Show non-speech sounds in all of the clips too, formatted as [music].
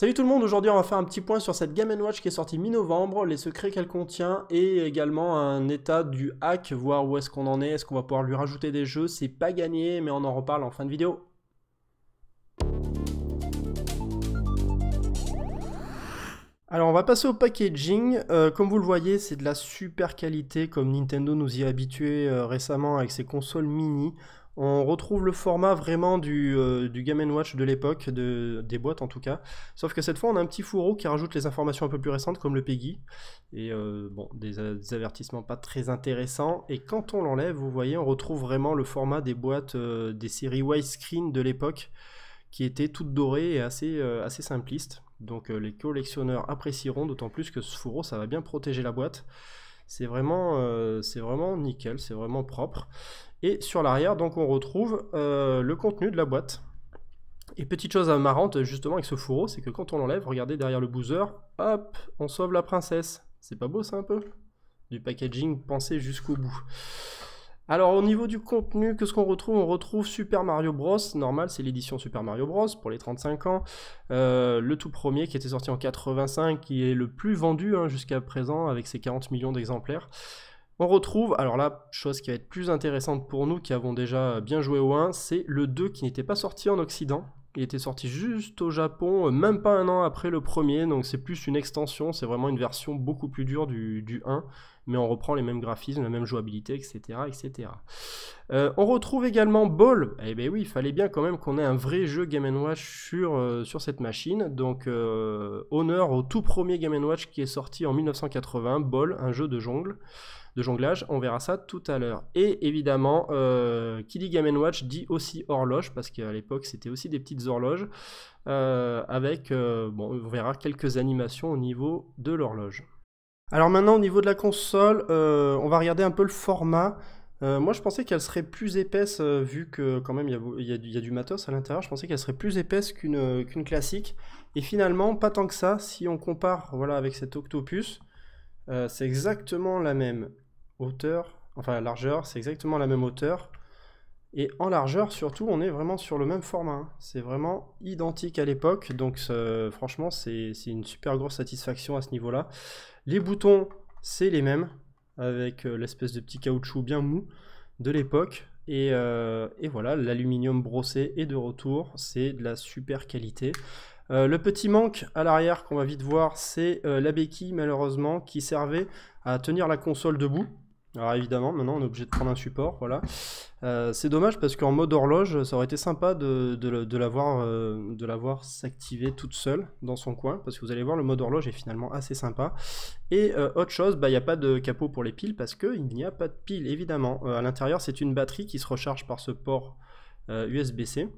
Salut tout le monde, aujourd'hui on va faire un petit point sur cette Game Watch qui est sortie mi-novembre, les secrets qu'elle contient et également un état du hack, voir où est-ce qu'on en est, est-ce qu'on va pouvoir lui rajouter des jeux, c'est pas gagné mais on en reparle en fin de vidéo. Alors on va passer au packaging. Euh, comme vous le voyez, c'est de la super qualité comme Nintendo nous y a habitué euh, récemment avec ses consoles mini. On retrouve le format vraiment euh, du, Game Watch de l'époque, de, des boîtes en tout cas. Sauf que cette fois, on a un petit fourreau qui rajoute les informations un peu plus récentes, comme le PEGI. Et euh, bon, euh, des, avertissements pas très intéressants. Et quand on l'enlève, vous voyez, on retrouve vraiment le format des boîtes, des séries widescreen de l'époque, qui étaient toutes dorées et assez, assez simplistes. Donc les collectionneurs apprécieront, d'autant plus que ce fourreau, ça va bien protéger la boîte c'est vraiment, vraiment nickel, c'est vraiment propre. Et sur l'arrière, donc on retrouve euh, le contenu de la boîte. Et petite chose marrante justement avec ce fourreau, c'est que quand on l'enlève, regardez derrière le boozer, hop, on sauve la princesse. C'est pas beau ça un peu Du packaging pensé jusqu'au bout. Alors au niveau du contenu, qu'est-ce qu'on retrouve On retrouve Super Mario Bros. Normal, c'est l'édition Super Mario Bros. pour les 35 ans. Euh, le tout premier qui était sorti en 85, qui est le plus vendu hein, jusqu'à présent avec ses 40 millions d'exemplaires. On retrouve, alors là, chose qui va être plus intéressante pour nous qui avons déjà bien joué au 1, c'est le 2 qui n'était pas sorti en Occident. Il était sorti juste au Japon, euh, même pas un an après le premier, donc c'est plus une extension, c'est vraiment une version beaucoup plus dure du, 1, mais on reprend les mêmes graphismes, la même jouabilité, etc. etc. Euh, on retrouve également Ball, eh bien oui, il fallait bien quand même qu'on ait un vrai jeu Game Watch sur, euh, sur cette machine, donc honneur au tout premier Game Watch qui est sorti en 1980, Ball, un jeu de jungle, de jonglage. On verra ça tout à l'heure. Et évidemment, euh, Game Watch dit aussi horloge, parce qu'à l'époque, c'était aussi des petites horloges, euh, avec, euh, bon, on verra quelques animations au niveau de l'horloge. Alors maintenant, au niveau de la console, euh, on va regarder un peu le format. moi, je pensais qu'elle serait plus épaisse, vu que quand même il y, a, du matos à l'intérieur. Je pensais qu'elle serait plus épaisse qu'une classique. Et finalement, pas tant que ça. Si on compare voilà, avec cet Octopus, euh, c'est exactement la même hauteur, enfin la largeur, c'est exactement la même hauteur. Et en largeur, surtout, on est vraiment sur le même format. Hein. C'est vraiment identique à l'époque. Donc, franchement, c'est une super grosse satisfaction à ce niveau-là. Les boutons, c'est les mêmes, avec euh, l'espèce de petit caoutchouc bien mou de l'époque. Et, euh, et voilà, l'aluminium brossé est de retour. C'est de la super qualité. Euh, le petit manque à l'arrière qu'on va vite voir, c'est euh, la béquille malheureusement qui servait à tenir la console debout. Alors évidemment, maintenant on est obligé de prendre un support, voilà. Euh, c'est dommage parce qu'en mode horloge, ça aurait été sympa de, de, la s'activer toute seule dans son coin, parce que vous allez voir, le mode horloge est finalement assez sympa. Et autre chose, il bah, n'y a pas de capot pour les piles parce qu'il n'y a pas de piles, évidemment. à l'intérieur, c'est une batterie qui se recharge par ce port USB-C.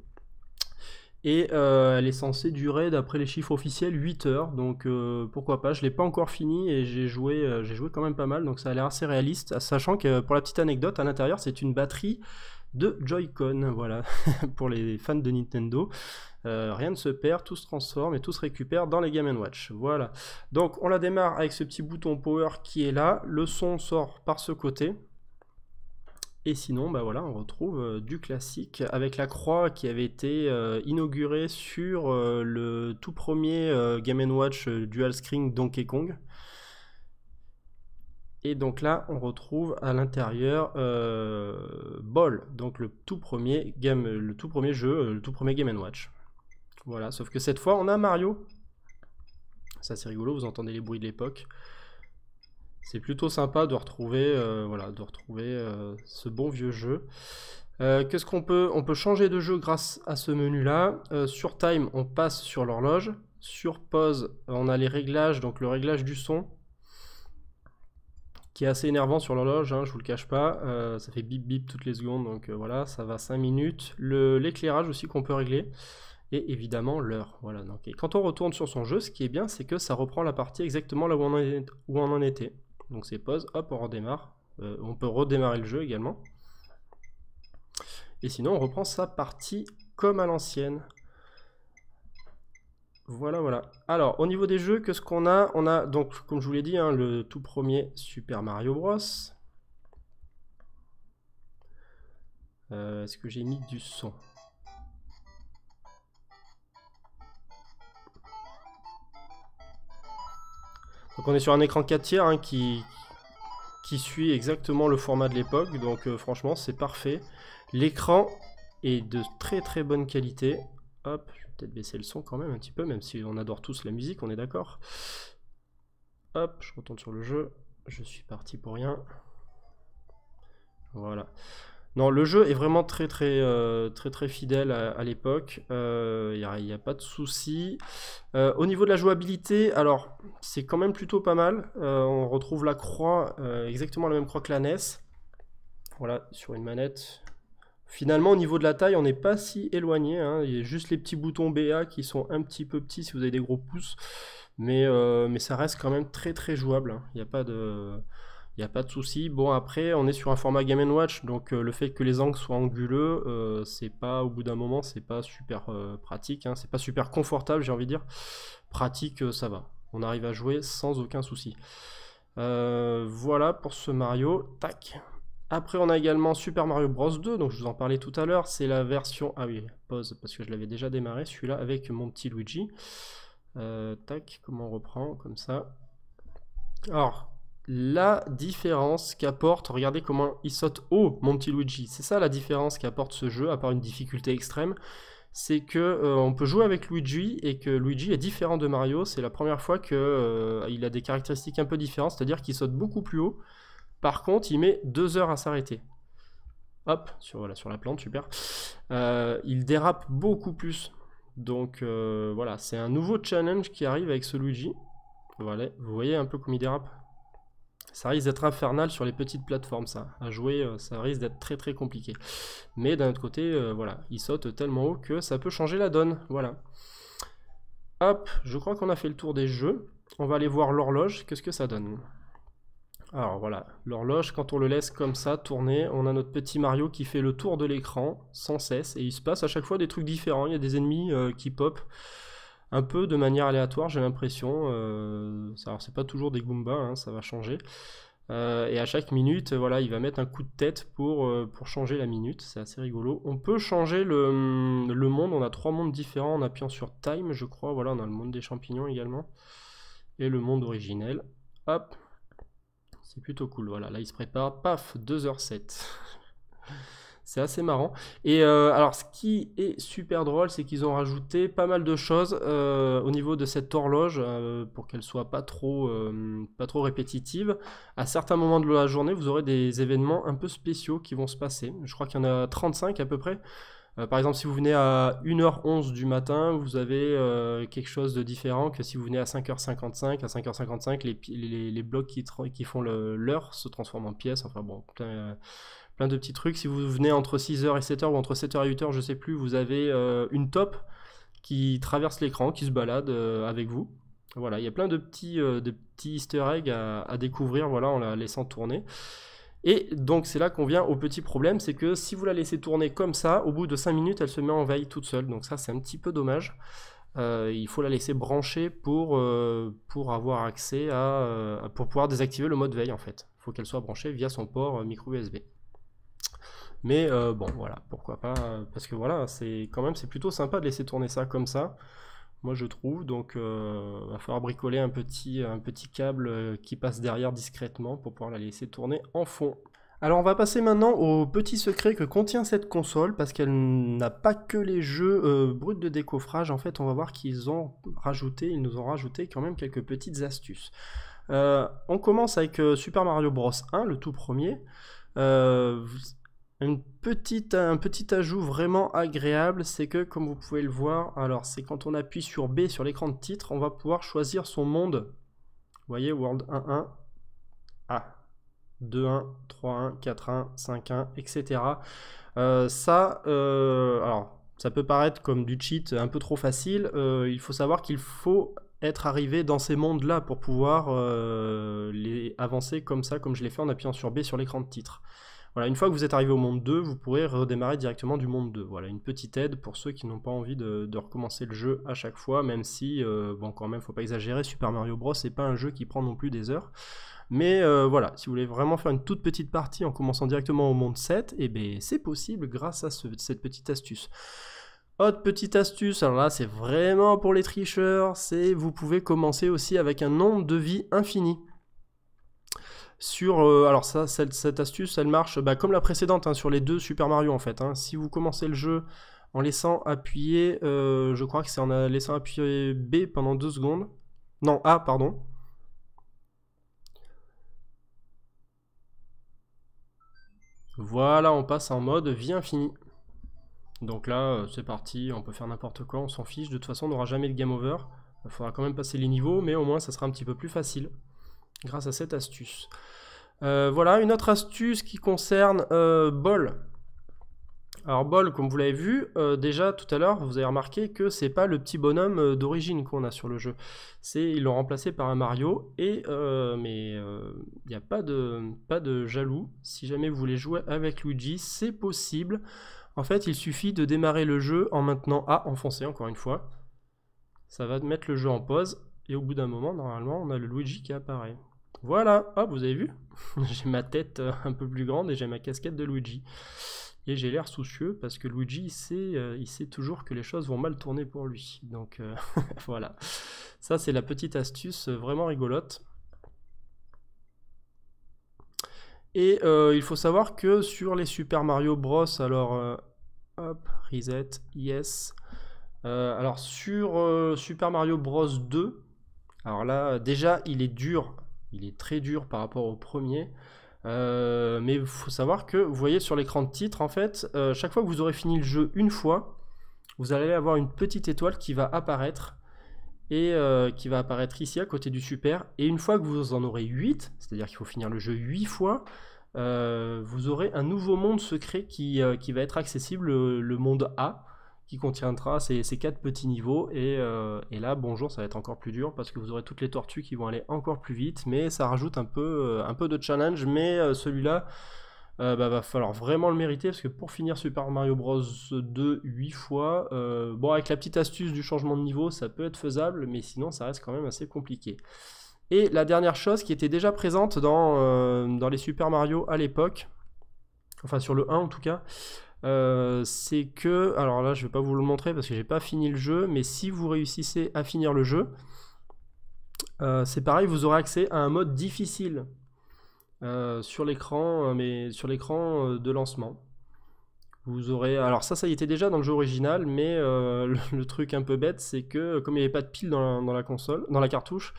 Et euh, elle est censée durer, d'après les chiffres officiels, 8 heures. Donc euh, pourquoi pas. Je ne l'ai pas encore fini et j'ai joué, euh, j'ai joué quand même pas mal. Donc ça a l'air assez réaliste. Sachant que pour la petite anecdote, à l'intérieur, c'est une batterie de Joy-Con. Voilà, [laughs] pour les fans de Nintendo. rien ne se perd, tout se transforme et tout se récupère dans les Game Watch. Voilà. Donc on la démarre avec ce petit bouton power qui est là. Le son sort par ce côté. Et sinon, bah voilà, on retrouve euh, du classique avec la croix qui avait été euh, inaugurée sur euh, le tout premier Game Watch Dual Screen Donkey Kong. Et donc là, on retrouve à l'intérieur Ball, donc le tout premier game, le tout premier jeu, le tout premier Game Watch. Voilà, sauf que cette fois, on a Mario. Ça, c'est rigolo, vous entendez les bruits de l'époque c'est plutôt sympa de retrouver, euh, voilà, de retrouver euh, ce bon vieux jeu. Euh, qu'est-ce qu'on peut On peut changer de jeu grâce à ce menu-là. sur Time, on passe sur l'horloge. Sur Pause, on a les réglages, donc le réglage du son, qui est assez énervant sur l'horloge, hein, je vous le cache pas. ça fait bip bip toutes les secondes, donc voilà, ça va 5 minutes. L'éclairage aussi qu'on peut régler et évidemment l'heure. Voilà, donc, quand on retourne sur son jeu, ce qui est bien, c'est que ça reprend la partie exactement là où on en était donc c'est pause, hop, on redémarre. Euh, on peut redémarrer le jeu également. Et sinon, on reprend sa partie comme à l'ancienne. Voilà, voilà. Alors, au niveau des jeux, qu'est-ce qu'on a On a, donc, comme je vous l'ai dit, hein, le tout premier Super Mario Bros. Euh, est-ce que j'ai mis du son Donc on est sur un écran 4 tiers hein, qui, suit exactement le format de l'époque. Donc euh, franchement, c'est parfait. L'écran est de très très bonne qualité. Hop, je vais peut-être baisser le son quand même un petit peu, même si on adore tous la musique, on est d'accord. Hop, je retourne sur le jeu. Je suis parti pour rien. Voilà. Non, le jeu est vraiment très très euh, très très fidèle à, l'époque. Il euh, n'y a, pas de souci. Euh, au niveau de la jouabilité, alors c'est quand même plutôt pas mal. on retrouve la croix, exactement la même croix que la NES. Voilà, sur une manette. Finalement, au niveau de la taille, on n'est pas si éloigné. Hein. Il y a juste les petits boutons BA qui sont un petit peu petits si vous avez des gros pouces. Mais, mais ça reste quand même très très jouable. Il hein. n'y a pas de a pas de souci. Bon, après, on est sur un format Game Watch, donc euh, le fait que les angles soient anguleux, euh, c'est pas, au bout d'un moment, c'est pas super euh, pratique, hein. c'est pas super confortable, j'ai envie de dire. Pratique, ça va. On arrive à jouer sans aucun souci. voilà pour ce Mario. Tac. Après, on a également Super Mario Bros 2, donc je vous en parlais tout à l'heure. C'est la version. Ah oui, pause, parce que je l'avais déjà démarré, celui-là, avec mon petit Luigi. tac, comment on reprend Comme ça. Alors, la différence qu'apporte, regardez comment il saute haut mon petit Luigi, c'est ça la différence qu'apporte ce jeu, à part une difficulté extrême, c'est que euh, on peut jouer avec Luigi et que Luigi est différent de Mario, c'est la première fois qu'il euh, a des caractéristiques un peu différentes, c'est-à-dire qu'il saute beaucoup plus haut, par contre il met deux heures à s'arrêter. Hop, sur, voilà, sur la plante, super. Euh, il dérape beaucoup plus. Donc voilà, c'est un nouveau challenge qui arrive avec ce Luigi. Voilà, vous voyez un peu comme il dérape ça risque d'être infernal sur les petites plateformes, ça. À jouer, euh, ça risque d'être très très compliqué. Mais d'un autre côté, euh, voilà, il saute tellement haut que ça peut changer la donne. Voilà. Hop, je crois qu'on a fait le tour des jeux. On va aller voir l'horloge, qu'est-ce que ça donne Alors voilà, l'horloge, quand on le laisse comme ça tourner, on a notre petit Mario qui fait le tour de l'écran sans cesse. Et il se passe à chaque fois des trucs différents. Il y a des ennemis euh, qui popent un peu de manière aléatoire, j'ai l'impression. Euh, ça alors, c'est pas toujours des Goombas, hein, ça va changer. Euh, et à chaque minute, voilà, il va mettre un coup de tête pour, euh, pour changer la minute. C'est assez rigolo. On peut changer le, le, monde. On a trois mondes différents en appuyant sur Time, je crois. Voilà, on a le monde des champignons également. Et le monde originel. Hop. C'est plutôt cool. Voilà, là, il se prépare. Paf, 2h07. C'est assez marrant. Et euh, alors, ce qui est super drôle, c'est qu'ils ont rajouté pas mal de choses euh, au niveau de cette horloge euh, pour qu'elle soit pas trop, pas trop répétitive. À certains moments de la journée, vous aurez des événements un peu spéciaux qui vont se passer. Je crois qu'il y en a 35 à peu près. par exemple, si vous venez à 1h11 du matin, vous avez quelque chose de différent que si vous venez à 5h55. À 5h55, les, blocs qui, font l'heure se transforment en pièces. Enfin bon, putain plein de petits trucs. Si vous venez entre 6h et 7h ou entre 7h et 8h, je sais plus, vous avez euh, une top qui traverse l'écran, qui se balade euh, avec vous. Voilà, il y a plein de petits, euh, de petits easter eggs à, découvrir voilà, en la laissant tourner. Et donc c'est là qu'on vient au petit problème, c'est que si vous la laissez tourner comme ça, au bout de 5 minutes, elle se met en veille toute seule. Donc ça c'est un petit peu dommage. il faut la laisser brancher pour, pour avoir accès à... pour pouvoir désactiver le mode veille en fait. Il faut qu'elle soit branchée via son port micro USB. Mais euh, bon, voilà, pourquoi pas. Euh, parce que voilà, c'est quand même c'est plutôt sympa de laisser tourner ça comme ça. Moi je trouve, donc euh, va falloir bricoler un petit, un petit câble euh, qui passe derrière discrètement pour pouvoir la laisser tourner en fond. Alors on va passer maintenant au petit secret que contient cette console parce qu'elle n'a pas que les jeux bruts de décoffrage. En fait, on va voir qu'ils ont rajouté, ils nous ont rajouté quand même quelques petites astuces. on commence avec Super Mario Bros 1, le tout premier petite, un petit ajout vraiment agréable, c'est que comme vous pouvez le voir, alors c'est quand on appuie sur B sur l'écran de titre, on va pouvoir choisir son monde. Vous voyez, World 1-1, A, 4-1, 5-1, etc. ça, euh, alors ça peut paraître comme du cheat un peu trop facile, euh, il faut savoir qu'il faut être arrivé dans ces mondes-là pour pouvoir euh, les avancer comme ça, comme je l'ai fait en appuyant sur B sur l'écran de titre. Voilà, une fois que vous êtes arrivé au monde 2, vous pourrez redémarrer directement du monde 2. Voilà, une petite aide pour ceux qui n'ont pas envie de, recommencer le jeu à chaque fois, même si, euh, bon, quand même, faut pas exagérer, Super Mario Bros, c'est pas un jeu qui prend non plus des heures. Mais euh, voilà, si vous voulez vraiment faire une toute petite partie en commençant directement au monde 7, eh ben, c'est possible grâce à cette petite astuce. Autre petite astuce, alors là c'est vraiment pour les tricheurs, c'est vous pouvez commencer aussi avec un nombre de vies infini sur... Euh, alors cette, astuce, elle marche bah, comme la précédente hein, sur les deux Super Mario en fait. Hein. Si vous commencez le jeu en laissant appuyer, euh, je crois que c'est en laissant appuyer B pendant 2 secondes. Non, A, pardon. Voilà, on passe en mode vie infinie. Donc là, euh, c'est parti, on peut faire n'importe quoi, on s'en fiche. De toute façon, on n'aura jamais de game over. Il faudra quand même passer les niveaux, mais au moins, ça sera un petit peu plus facile grâce à cette astuce. Euh, voilà, une autre astuce qui concerne euh, Alors Bol, comme vous l'avez vu, euh, déjà tout à l'heure, vous avez remarqué que c'est pas le petit bonhomme euh, d'origine qu'on a sur le jeu. C'est Ils l'ont remplacé par un Mario, et, mais il n'y a pas de, pas de jaloux. Si jamais vous voulez jouer avec Luigi, c'est possible. En fait, il suffit de démarrer le jeu en maintenant A, enfoncé encore une fois. Ça va mettre le jeu en pause, et au bout d'un moment, normalement, on a le Luigi qui apparaît. Voilà, ah, vous avez vu [laughs] J'ai ma tête euh, un peu plus grande et j'ai ma casquette de Luigi. Et j'ai l'air soucieux parce que Luigi, euh, sait, toujours que les choses vont mal tourner pour lui. Donc euh, [laughs] voilà, ça c'est la petite astuce vraiment rigolote. Et il faut savoir que sur les Super Mario Bros, alors hop, reset, yes. alors sur Super Mario Bros 2, alors là déjà il est dur il est très dur par rapport au premier. Euh, mais il faut savoir que vous voyez sur l'écran de titre, en fait, euh, chaque fois que vous aurez fini le jeu une fois, vous allez avoir une petite étoile qui va apparaître et euh, qui va apparaître ici à côté du super. Et une fois que vous en aurez 8, c'est-à-dire qu'il faut finir le jeu 8 fois, vous aurez un nouveau monde secret qui, qui va être accessible, le monde A qui contiendra ces, quatre petits niveaux. Et, euh, là, bonjour, ça va être encore plus dur parce que vous aurez toutes les tortues qui vont aller encore plus vite. Mais ça rajoute un peu, euh, un peu de challenge. Mais euh, celui-là, bah, va falloir vraiment le mériter parce que pour finir Super Mario Bros 2 8 fois, bon avec la petite astuce du changement de niveau ça peut être faisable mais sinon ça reste quand même assez compliqué. Et la dernière chose qui était déjà présente dans, dans les Super Mario à l'époque, enfin sur le 1 en tout cas, euh, c'est que, alors là je vais pas vous le montrer parce que j'ai pas fini le jeu, mais si vous réussissez à finir le jeu, euh, c'est pareil, vous aurez accès à un mode difficile euh, sur l'écran, mais sur l'écran de lancement. Vous aurez, alors ça, ça y était déjà dans le jeu original, mais [laughs] le, truc un peu bête, c'est que comme il n'y avait pas de pile dans la console, dans la cartouche,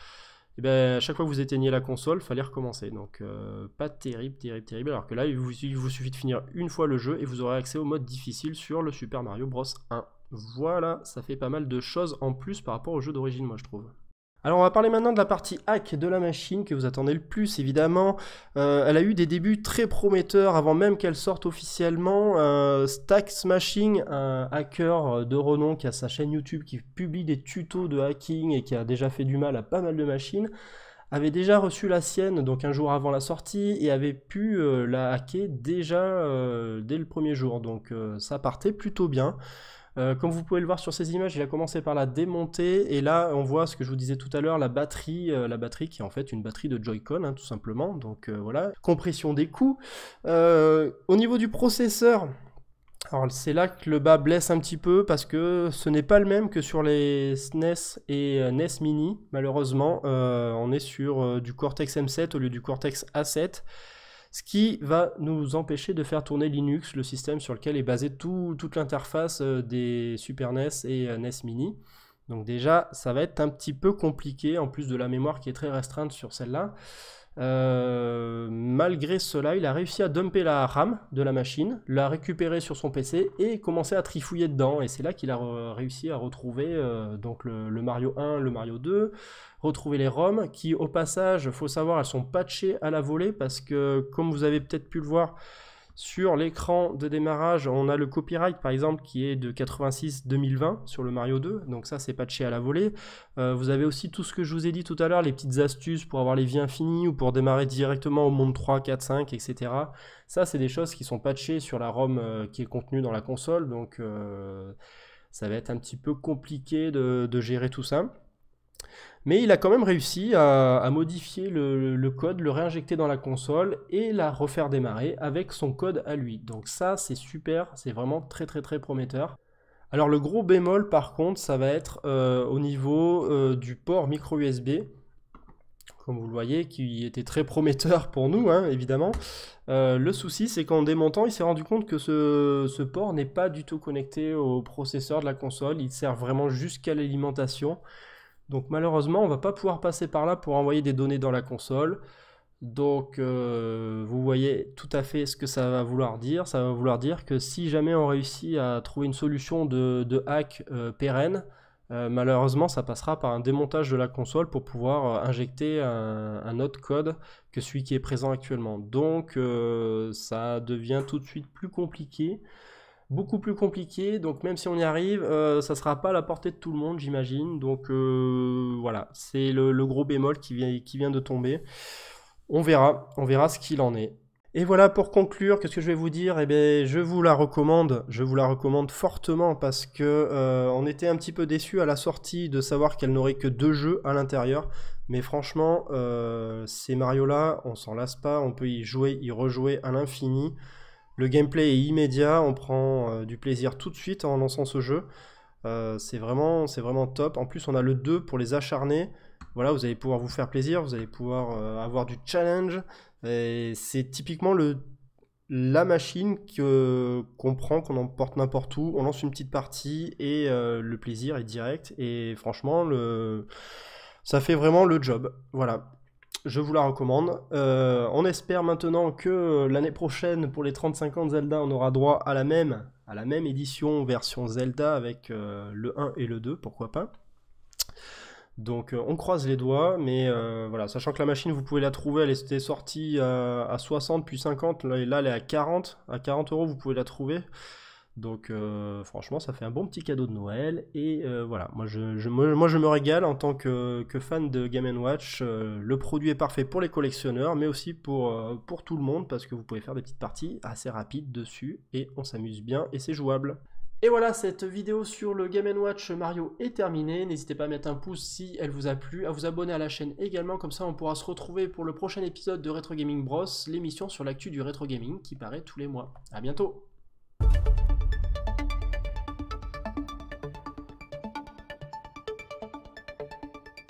et eh bien, à chaque fois que vous éteignez la console, fallait recommencer. Donc, euh, pas terrible, terrible, terrible. Alors que là, il vous, il vous, suffit de finir une fois le jeu et vous aurez accès au mode difficile sur le Super Mario Bros. 1. Voilà, ça fait pas mal de choses en plus par rapport au jeu d'origine, moi, je trouve. Alors on va parler maintenant de la partie hack de la machine que vous attendez le plus évidemment. Euh, elle a eu des débuts très prometteurs avant même qu'elle sorte officiellement. Euh, Stack Smashing, un hacker de renom qui a sa chaîne YouTube qui publie des tutos de hacking et qui a déjà fait du mal à pas mal de machines, avait déjà reçu la sienne donc un jour avant la sortie et avait pu euh, la hacker déjà euh, dès le premier jour. Donc ça partait plutôt bien. Euh, comme vous pouvez le voir sur ces images, il a commencé par la démonter et là on voit ce que je vous disais tout à l'heure, la batterie, euh, la batterie qui est en fait une batterie de Joy-Con hein, tout simplement. Donc euh, voilà, compression des coûts. au niveau du processeur, alors c'est là que le bas blesse un petit peu parce que ce n'est pas le même que sur les SNES e et NES Mini. Malheureusement, on est sur du Cortex M7 au lieu du Cortex A7 ce qui va nous empêcher de faire tourner Linux, le système sur lequel est basée toute l'interface euh, des Super NES et euh, NES Mini. Donc déjà, ça va être un petit peu compliqué, en plus de la mémoire qui est très restreinte sur celle-là. Euh, malgré cela, il a réussi à dumper la RAM de la machine, la récupérer sur son PC et commencer à trifouiller dedans. Et c'est là qu'il a réussi à retrouver euh, donc le, Mario 1, le Mario 2, retrouver les ROM qui, au passage, faut savoir, elles sont patchées à la volée parce que, comme vous avez peut-être pu le voir, sur l'écran de démarrage, on a le copyright par exemple qui est de 86-2020 sur le Mario 2, donc ça c'est patché à la volée. Euh, vous avez aussi tout ce que je vous ai dit tout à l'heure, les petites astuces pour avoir les vies infinies ou pour démarrer directement au monde 3, 4, 5, etc. Ça c'est des choses qui sont patchées sur la ROM euh, qui est contenue dans la console, donc euh, ça va être un petit peu compliqué de, de gérer tout ça. Mais il a quand même réussi à, modifier le, code, le réinjecter dans la console et la refaire démarrer avec son code à lui. Donc ça, c'est super, c'est vraiment très très très prometteur. Alors le gros bémol par contre, ça va être euh, au niveau euh, du port micro USB comme vous le voyez, qui était très prometteur pour nous, hein, évidemment. Euh, le souci, c'est qu'en démontant, il s'est rendu compte que ce port n'est pas du tout connecté au processeur de la console. Il sert vraiment jusqu'à l'alimentation. Donc malheureusement, on va pas pouvoir passer par là pour envoyer des données dans la console. Donc euh, vous voyez tout à fait ce que ça va vouloir dire. Ça va vouloir dire que si jamais on réussit à trouver une solution de, hack euh, pérenne, euh, malheureusement ça passera par un démontage de la console pour pouvoir injecter un, autre code que celui qui est présent actuellement. Donc ça devient tout de suite plus compliqué beaucoup plus compliqué. Donc même si on y arrive, ça euh, ça sera pas à la portée de tout le monde, j'imagine. Donc euh, voilà, c'est le, gros bémol qui vient, qui vient de tomber. On verra, on verra ce qu'il en est. Et voilà pour conclure, qu'est-ce que je vais vous dire Eh bien, je vous la recommande, je vous la recommande fortement parce que euh, on était un petit peu déçu à la sortie de savoir qu'elle n'aurait que deux jeux à l'intérieur. Mais franchement, ces Mario-là, on s'en lasse pas, on peut y jouer, y rejouer à l'infini. Le gameplay est immédiat, on prend euh, du plaisir tout de suite en lançant ce jeu. Euh, c'est vraiment, vraiment top. En plus, on a le 2 pour les acharner. Voilà, vous allez pouvoir vous faire plaisir, vous allez pouvoir euh, avoir du challenge. C'est typiquement le, la machine qu'on prend, qu'on emporte n'importe où. On lance une petite partie et le plaisir est direct. Et franchement, le, ça fait vraiment le job. Voilà. Je vous la recommande. Euh, on espère maintenant que euh, l'année prochaine, pour les 35 ans Zelda, on aura droit à la même, à la même édition version Zelda avec euh, le 1 et le 2, pourquoi pas. Donc on croise les doigts, mais voilà, sachant que la machine, vous pouvez la trouver, elle était sortie à, 60 puis 50, là, elle est à 40, à 40 euros, vous pouvez la trouver. Donc euh, franchement, ça fait un bon petit cadeau de Noël. Et euh, voilà, moi je, me régale en tant que, fan de Game Watch. Euh, le produit est parfait pour les collectionneurs, mais aussi pour, pour tout le monde, parce que vous pouvez faire des petites parties assez rapides dessus, et on s'amuse bien, et c'est jouable. Et voilà, cette vidéo sur le Game Watch Mario est terminée. N'hésitez pas à mettre un pouce si elle vous a plu, à vous abonner à la chaîne également, comme ça on pourra se retrouver pour le prochain épisode de Retro Gaming Bros, l'émission sur l'actu du Retro gaming qui paraît tous les mois. A bientôt